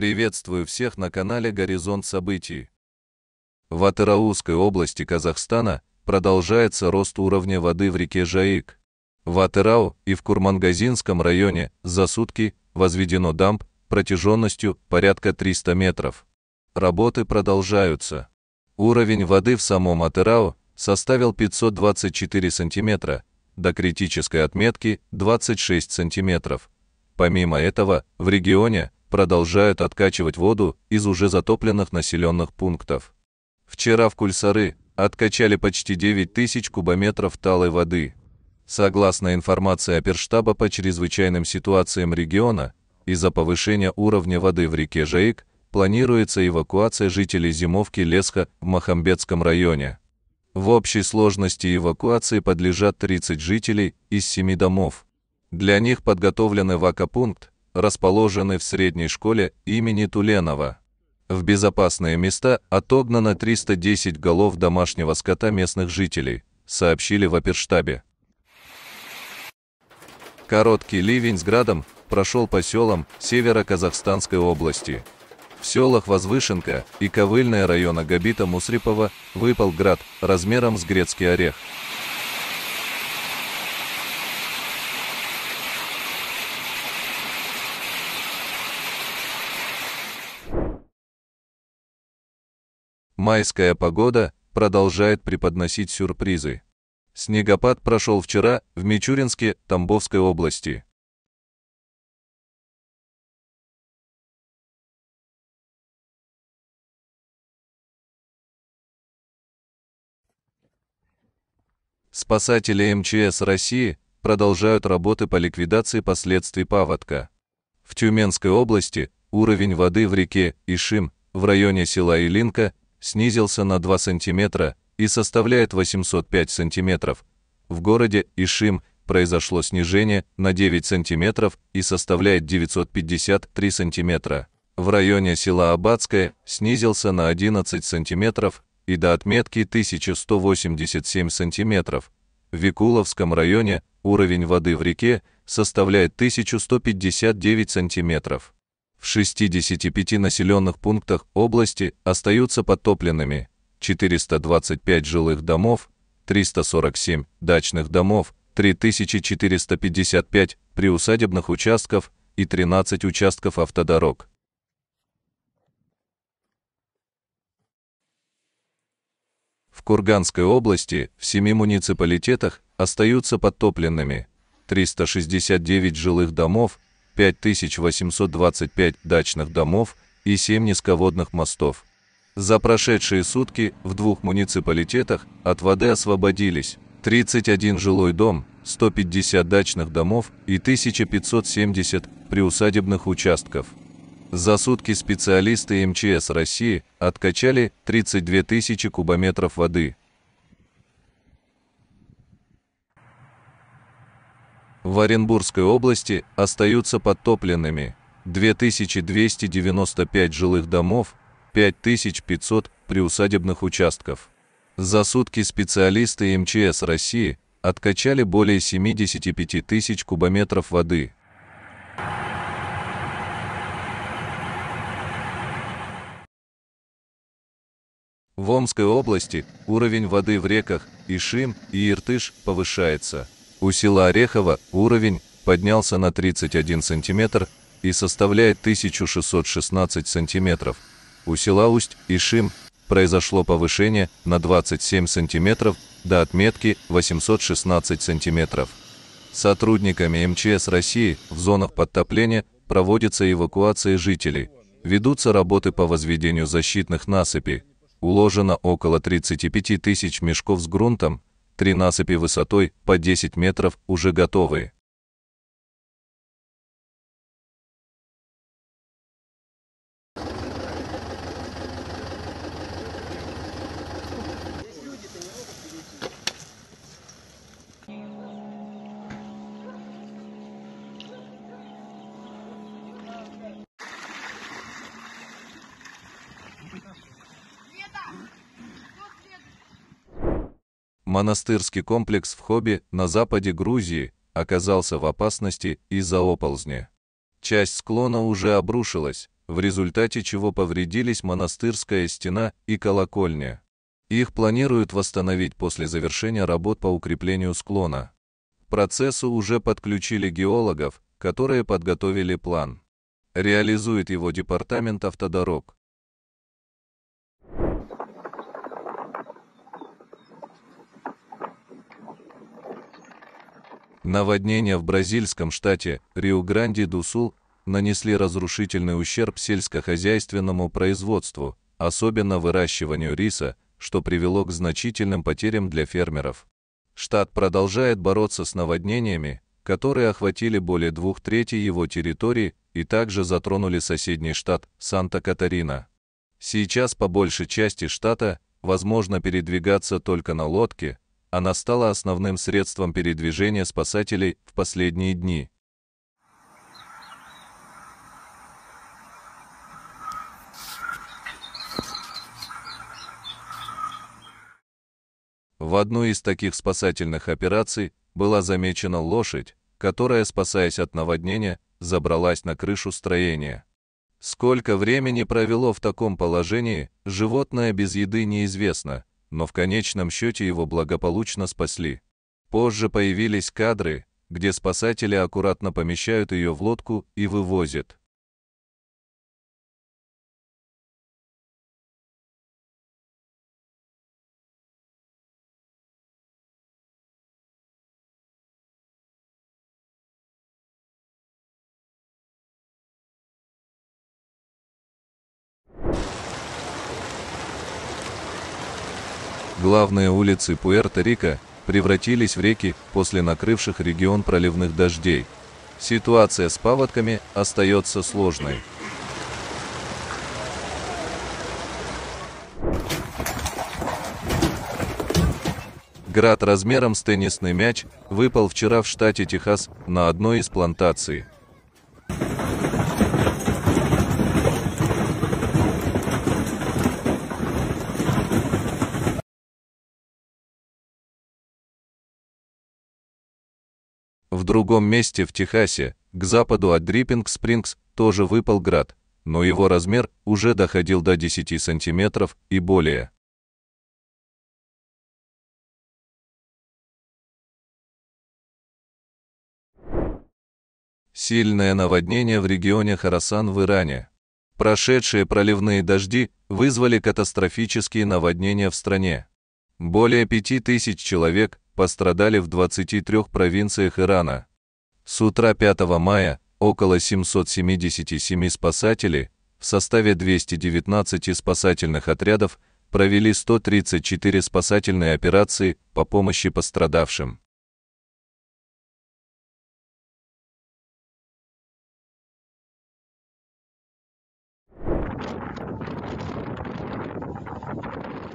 Приветствую всех на канале «Горизонт событий». В Атырауской области Казахстана продолжается рост уровня воды в реке Жаик. В Атырау и в Курмангазинском районе за сутки возведено дамб протяженностью порядка 300 метров. Работы продолжаются. Уровень воды в самом Атырау составил 524 сантиметра, до критической отметки 26 сантиметров. Помимо этого, в регионе продолжают откачивать воду из уже затопленных населенных пунктов. Вчера в Кульсары откачали почти 9 тысяч кубометров талой воды. Согласно информации оперштаба по чрезвычайным ситуациям региона, из-за повышения уровня воды в реке Жаик планируется эвакуация жителей зимовки Лесха в Махамбетском районе. В общей сложности эвакуации подлежат 30 жителей из 7 домов. Для них подготовлен эвакопункт, расположены в средней школе имени Туленова. В безопасные места отогнано 310 голов домашнего скота местных жителей, сообщили в оперштабе. Короткий ливень с градом прошел по селам северо-казахстанской области. В селах Возвышенка и Ковыльная района Габита Мусрипова выпал град размером с грецкий орех. Майская погода продолжает преподносить сюрпризы. Снегопад прошел вчера в Мичуринске Тамбовской области. Спасатели МЧС России продолжают работы по ликвидации последствий паводка. В Тюменской области уровень воды в реке Ишим в районе села Илинка снизился на 2 сантиметра и составляет 805 сантиметров. В городе Ишим произошло снижение на 9 сантиметров и составляет 953 сантиметра. В районе села Абадское снизился на 11 сантиметров и до отметки 1187 сантиметров. В Викуловском районе уровень воды в реке составляет 1159 сантиметров. В 65 населенных пунктах области остаются подтопленными 425 жилых домов, 347 дачных домов, 3455 приусадебных участков и 13 участков автодорог. В Курганской области в семи муниципалитетах остаются подтопленными 369 жилых домов, 5825 дачных домов и 7 низководных мостов. За прошедшие сутки в двух муниципалитетах от воды освободились 31 жилой дом, 150 дачных домов и 1570 приусадебных участков. За сутки специалисты МЧС России откачали 32 тысячи кубометров воды – в Оренбургской области остаются подтопленными 2295 жилых домов, 5500 приусадебных участков. За сутки специалисты МЧС России откачали более 75 тысяч кубометров воды. В Омской области уровень воды в реках Ишим и Иртыш повышается – у села Орехово уровень поднялся на 31 сантиметр и составляет 1616 сантиметров. У села Усть-Ишим произошло повышение на 27 сантиметров до отметки 816 сантиметров. Сотрудниками МЧС России в зонах подтопления проводится эвакуация жителей. Ведутся работы по возведению защитных насыпи, Уложено около 35 тысяч мешков с грунтом, три насыпи высотой по 10 метров уже готовые. монастырский комплекс в Хоби на западе Грузии оказался в опасности из-за оползни. Часть склона уже обрушилась, в результате чего повредились монастырская стена и колокольня. Их планируют восстановить после завершения работ по укреплению склона. К процессу уже подключили геологов, которые подготовили план. Реализует его департамент автодорог. Наводнения в бразильском штате Риу-Гранди-ду-Сул нанесли разрушительный ущерб сельскохозяйственному производству, особенно выращиванию риса, что привело к значительным потерям для фермеров. Штат продолжает бороться с наводнениями, которые охватили более двух третей его территории и также затронули соседний штат Санта-Катарина. Сейчас по большей части штата возможно передвигаться только на лодке, она стала основным средством передвижения спасателей в последние дни. В одной из таких спасательных операций была замечена лошадь, которая, спасаясь от наводнения, забралась на крышу строения. Сколько времени провело в таком положении, животное без еды неизвестно – но в конечном счете его благополучно спасли. Позже появились кадры, где спасатели аккуратно помещают ее в лодку и вывозят. Главные улицы Пуэрто-Рико превратились в реки после накрывших регион проливных дождей. Ситуация с паводками остается сложной. Град размером с теннисный мяч выпал вчера в штате Техас на одной из плантаций. другом месте в Техасе, к западу от Дриппинг-Спрингс, тоже выпал град, но его размер уже доходил до 10 сантиметров и более. Сильное наводнение в регионе Харасан в Иране. Прошедшие проливные дожди вызвали катастрофические наводнения в стране. Более 5000 человек пострадали в 23 провинциях Ирана. С утра 5 мая около 777 спасателей в составе 219 спасательных отрядов провели 134 спасательные операции по помощи пострадавшим.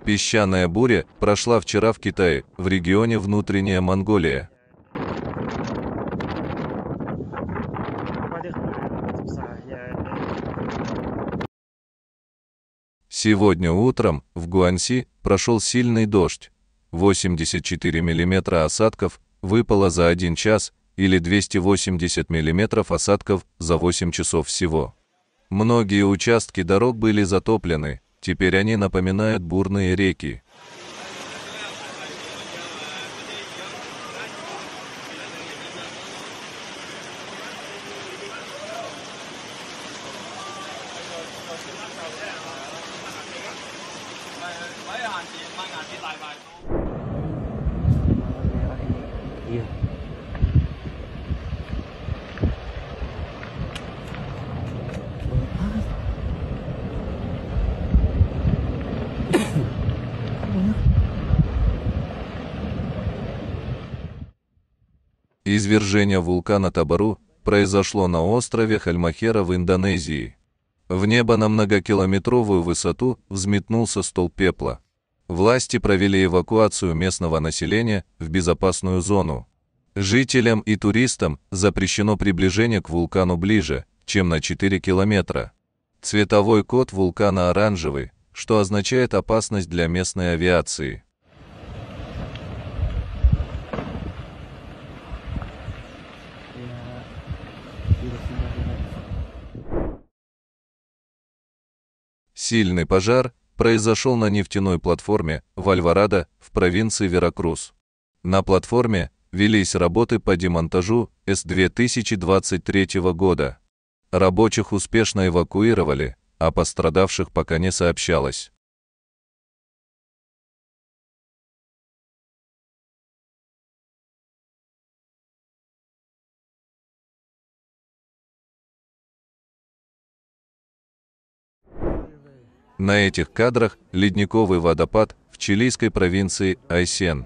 Песчаная буря прошла вчера в Китае, в регионе Внутренняя Монголия. Сегодня утром в Гуанси прошел сильный дождь. 84 мм осадков выпало за 1 час или 280 мм осадков за 8 часов всего. Многие участки дорог были затоплены, Теперь они напоминают бурные реки. Yeah. Извержение вулкана Табару произошло на острове Хальмахера в Индонезии. В небо на многокилометровую высоту взметнулся стол пепла. Власти провели эвакуацию местного населения в безопасную зону. Жителям и туристам запрещено приближение к вулкану ближе, чем на 4 километра. Цветовой код вулкана оранжевый, что означает опасность для местной авиации. Сильный пожар произошел на нефтяной платформе в Альварадо в провинции Веракрус. На платформе велись работы по демонтажу с 2023 года. Рабочих успешно эвакуировали, а пострадавших пока не сообщалось. На этих кадрах ледниковый водопад в чилийской провинции Айсен.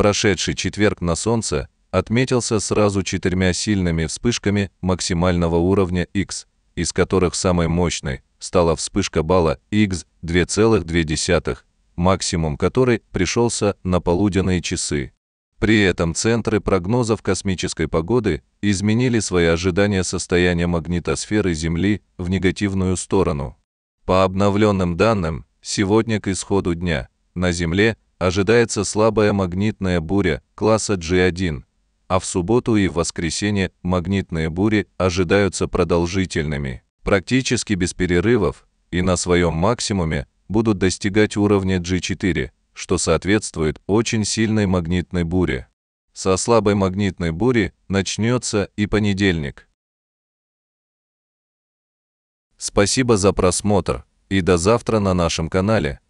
Прошедший четверг на Солнце отметился сразу четырьмя сильными вспышками максимального уровня X, из которых самой мощной стала вспышка балла X 2,2, максимум которой пришелся на полуденные часы. При этом центры прогнозов космической погоды изменили свои ожидания состояния магнитосферы Земли в негативную сторону. По обновленным данным, сегодня к исходу дня на Земле ожидается слабая магнитная буря класса G1, а в субботу и в воскресенье магнитные бури ожидаются продолжительными, практически без перерывов, и на своем максимуме будут достигать уровня G4, что соответствует очень сильной магнитной буре. Со слабой магнитной бури начнется и понедельник. Спасибо за просмотр и до завтра на нашем канале.